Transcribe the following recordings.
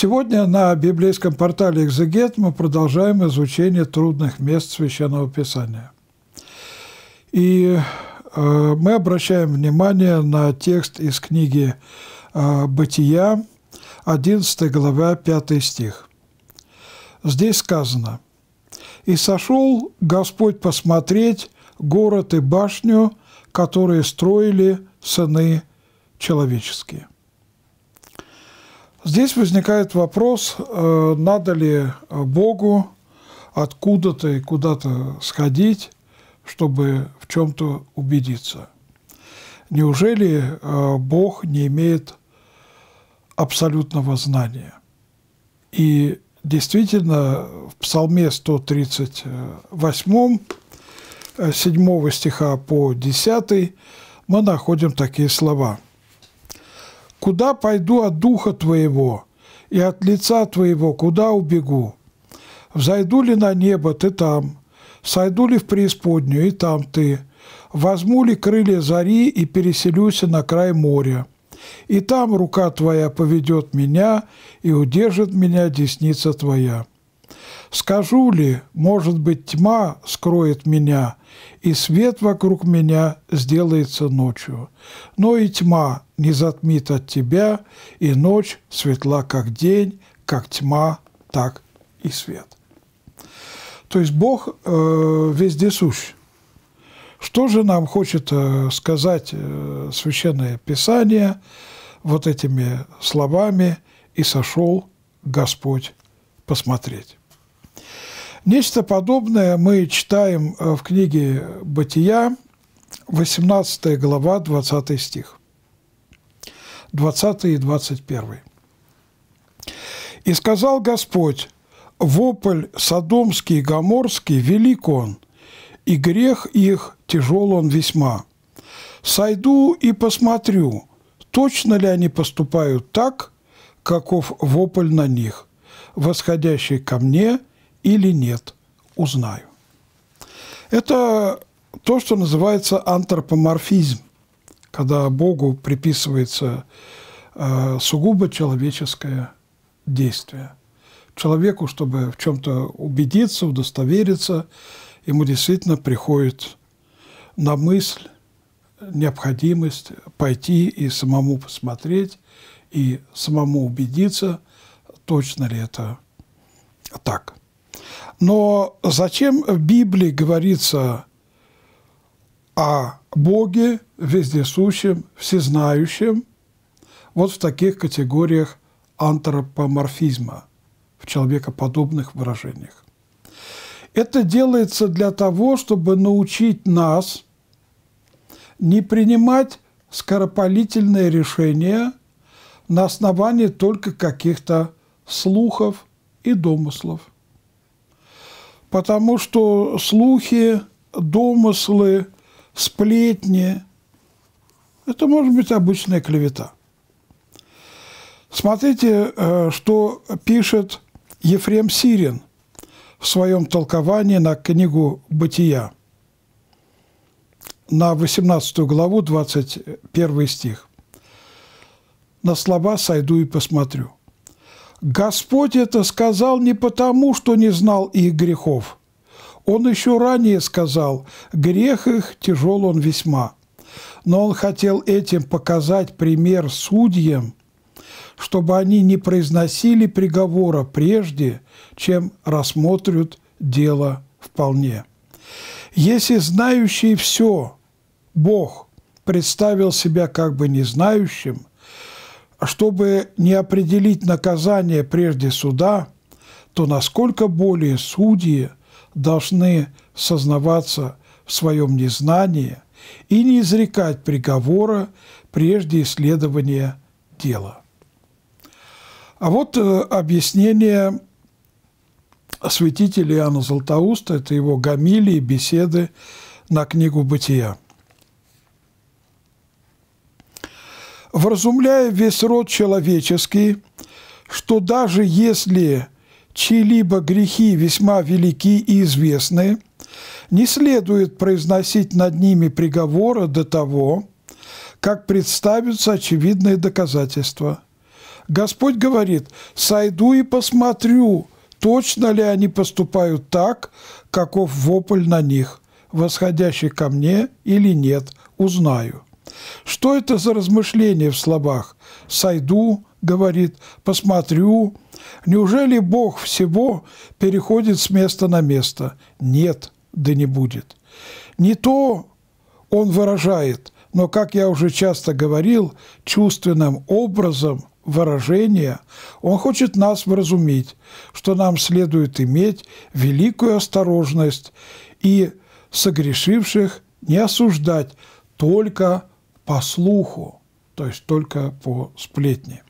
Сегодня на библейском портале «Экзегет» мы продолжаем изучение трудных мест Священного Писания. И э, мы обращаем внимание на текст из книги э, «Бытия», 11 глава, 5 стих. Здесь сказано «И сошел Господь посмотреть город и башню, которые строили сыны человеческие». Здесь возникает вопрос, э, надо ли э, Богу откуда-то и куда-то сходить, чтобы в чем-то убедиться. Неужели э, Бог не имеет абсолютного знания? И действительно, в Псалме 138, 7 стиха по 10, мы находим такие слова – куда пойду от Духа Твоего и от лица Твоего, куда убегу? Взойду ли на небо, Ты там, сойду ли в преисподнюю, и там Ты, возьму ли крылья зари и переселюсь на край моря. И там рука Твоя поведет меня и удержит меня десница Твоя. Скажу ли, может быть, тьма скроет меня, и свет вокруг меня сделается ночью. Но и тьма не затмит от тебя, и ночь светла, как день, как тьма, так и свет. То есть Бог э, вездесущ. Что же нам хочет э, сказать э, Священное Писание вот этими словами «И сошел Господь посмотреть»? Нечто подобное мы читаем э, в книге «Бытия», 18 глава, 20 стих. 20 и 21. «И сказал Господь, вопль содомский и гоморский велик он, и грех их тяжел он весьма. Сойду и посмотрю, точно ли они поступают так, каков вопль на них, восходящий ко мне или нет, узнаю. Это то, что называется антропоморфизм, когда Богу приписывается э, сугубо человеческое действие. Человеку, чтобы в чем-то убедиться, удостовериться, ему действительно приходит на мысль необходимость пойти и самому посмотреть, и самому убедиться, точно ли это так. Но зачем в Библии говорится о Боге вездесущем, всезнающем, вот в таких категориях антропоморфизма, в человекоподобных выражениях. Это делается для того, чтобы научить нас не принимать скоропалительные решения на основании только каких-то слухов и домыслов потому что слухи, домыслы, сплетни – это может быть обычная клевета. Смотрите, э, что пишет Ефрем Сирин в своем толковании на книгу «Бытия» на 18 главу, 21 стих. «На слова сойду и посмотрю». Господь это сказал не потому, что не знал их грехов. Он еще ранее сказал, грех их тяжел он весьма. Но он хотел этим показать пример судьям, чтобы они не произносили приговора прежде, чем рассмотрят дело вполне. Если знающий все, Бог, представил себя как бы не знающим, чтобы не определить наказание прежде суда, то насколько более судьи должны сознаваться в своем незнании и не изрекать приговора прежде исследования дела. А вот э, объяснение святителя Иоанна Златоуста, это его гамилии, беседы на книгу «Бытия». вразумляя весь род человеческий, что даже если чьи-либо грехи весьма велики и известны, не следует произносить над ними приговора до того, как представятся очевидные доказательства. Господь говорит, «Сойду и посмотрю, точно ли они поступают так, каков вопль на них, восходящий ко мне или нет, узнаю». Что это за размышление в словах? «Сойду», говорит, «посмотрю». Неужели Бог всего переходит с места на место? Нет, да не будет. Не то он выражает, но, как я уже часто говорил, чувственным образом выражения он хочет нас вразумить, что нам следует иметь великую осторожность и согрешивших не осуждать, только по слуху, то есть только по сплетне.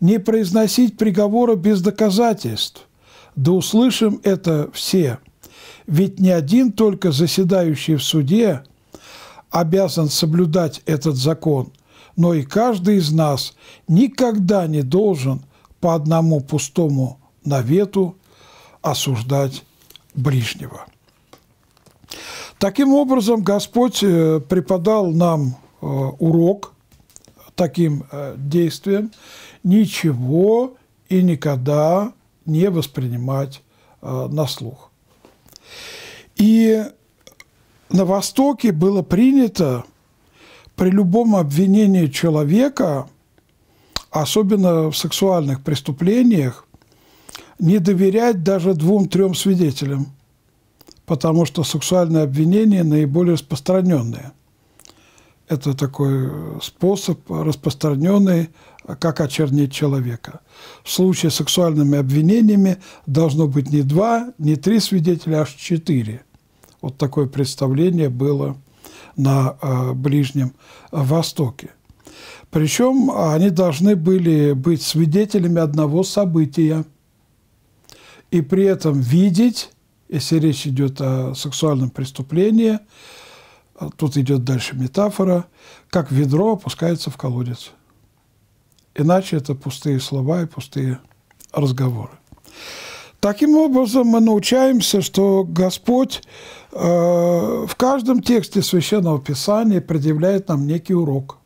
Не произносить приговора без доказательств, да услышим это все. Ведь не один только заседающий в суде обязан соблюдать этот закон, но и каждый из нас никогда не должен по одному пустому навету осуждать ближнего. Таким образом, Господь э, преподал нам Э, урок таким э, действием ничего и никогда не воспринимать э, на слух. И на Востоке было принято при любом обвинении человека, особенно в сексуальных преступлениях, не доверять даже двум-трем свидетелям, потому что сексуальные обвинения наиболее распространенные. Это такой э, способ распространенный, э, как очернить человека. В случае с сексуальными обвинениями должно быть не два, не три свидетеля, а аж четыре. Вот такое представление было на э, Ближнем Востоке. Причем а, они должны были быть свидетелями одного события и при этом видеть, если речь идет о сексуальном преступлении, а тут идет дальше метафора, как ведро опускается в колодец. Иначе это пустые слова и пустые разговоры. Таким образом, мы научаемся, что Господь э, в каждом тексте Священного Писания предъявляет нам некий урок,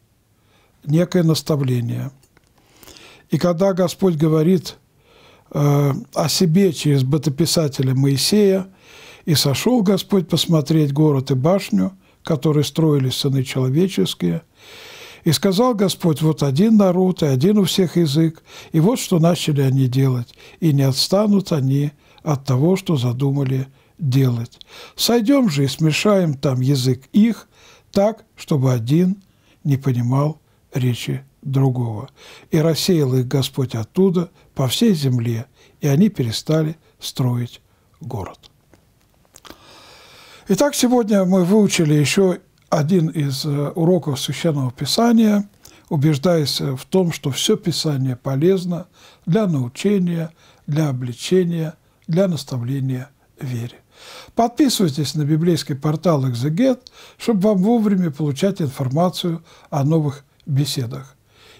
некое наставление. И когда Господь говорит э, о себе через бытописателя Моисея, «И сошел Господь посмотреть город и башню, которые строили сыны человеческие. И сказал Господь, вот один народ и один у всех язык, и вот что начали они делать, и не отстанут они от того, что задумали делать. Сойдем же и смешаем там язык их так, чтобы один не понимал речи другого. И рассеял их Господь оттуда по всей земле, и они перестали строить город. Итак, сегодня мы выучили еще один из э, уроков Священного Писания, убеждаясь в том, что все Писание полезно для научения, для обличения, для наставления вере. Подписывайтесь на библейский портал «Экзегет», чтобы вам вовремя получать информацию о новых беседах.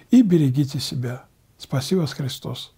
И берегите себя. Спасибо, Христос!